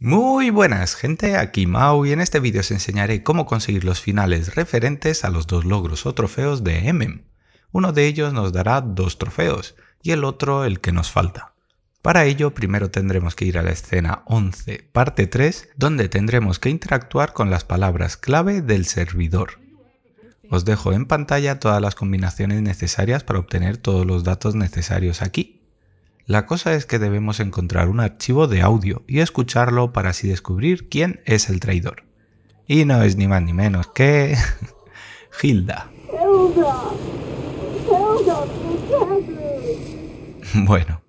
Muy buenas gente, aquí Mau y en este vídeo os enseñaré cómo conseguir los finales referentes a los dos logros o trofeos de MM. Uno de ellos nos dará dos trofeos y el otro el que nos falta. Para ello primero tendremos que ir a la escena 11 parte 3 donde tendremos que interactuar con las palabras clave del servidor. Os dejo en pantalla todas las combinaciones necesarias para obtener todos los datos necesarios aquí. La cosa es que debemos encontrar un archivo de audio y escucharlo para así descubrir quién es el traidor. Y no es ni más ni menos que... Hilda. Bueno,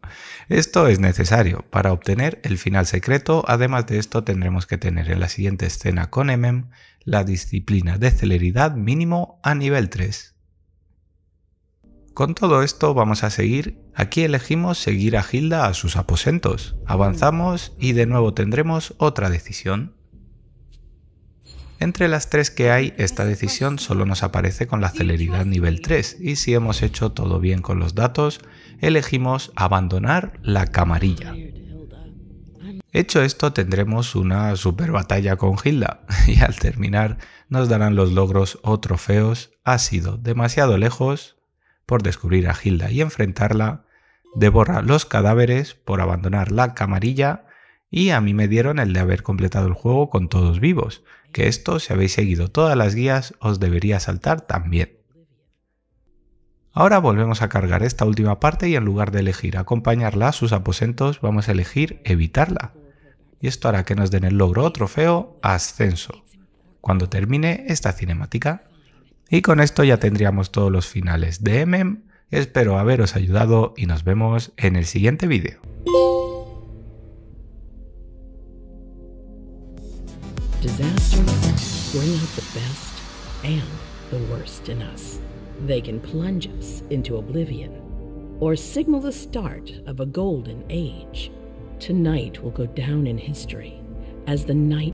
esto es necesario. Para obtener el final secreto, además de esto tendremos que tener en la siguiente escena con Emem la disciplina de celeridad mínimo a nivel 3. Con todo esto vamos a seguir. Aquí elegimos seguir a Hilda a sus aposentos. Avanzamos y de nuevo tendremos otra decisión. Entre las tres que hay, esta decisión solo nos aparece con la celeridad nivel 3 y si hemos hecho todo bien con los datos, elegimos abandonar la camarilla. Hecho esto, tendremos una super batalla con Hilda y al terminar nos darán los logros o trofeos. Ha sido demasiado lejos, por descubrir a Hilda y enfrentarla, devora los cadáveres por abandonar la camarilla y a mí me dieron el de haber completado el juego con todos vivos, que esto si habéis seguido todas las guías os debería saltar también. Ahora volvemos a cargar esta última parte y en lugar de elegir acompañarla a sus aposentos vamos a elegir evitarla. Y esto hará que nos den el logro trofeo ascenso, cuando termine esta cinemática. Y con esto ya tendríamos todos los finales de MM. Espero haberos ayudado y nos vemos en el siguiente vídeo. Disasters bring out the best and the worst in us. They can plunge us into oblivion or signal the start of a golden age. Tonight will go down in history as the night